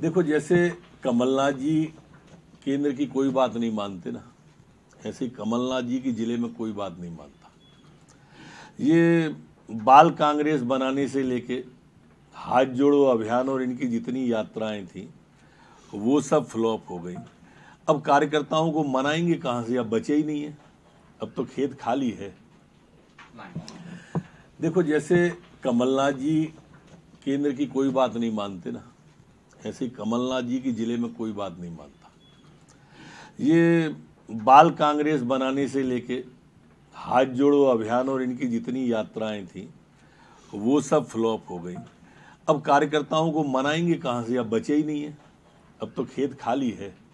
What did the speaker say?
देखो जैसे कमलनाथ जी केंद्र की कोई बात नहीं मानते ना ऐसे कमलनाथ जी की जिले में कोई बात नहीं मानता ये बाल कांग्रेस बनाने से लेके हाथ जोड़ो अभियान और इनकी जितनी यात्राएं थी वो सब फ्लॉप हो गई अब कार्यकर्ताओं को मनाएंगे कहाँ से अब बचे ही नहीं है अब तो खेत खाली है देखो जैसे कमलनाथ जी केंद्र की कोई बात नहीं मानते ना ऐसे कमलनाथ जी की जिले में कोई बात नहीं मानता ये बाल कांग्रेस बनाने से लेके हाथ जोड़ो अभियान और इनकी जितनी यात्राएं थी वो सब फ्लॉप हो गई अब कार्यकर्ताओं को मनाएंगे कहाँ से अब बचे ही नहीं है अब तो खेत खाली है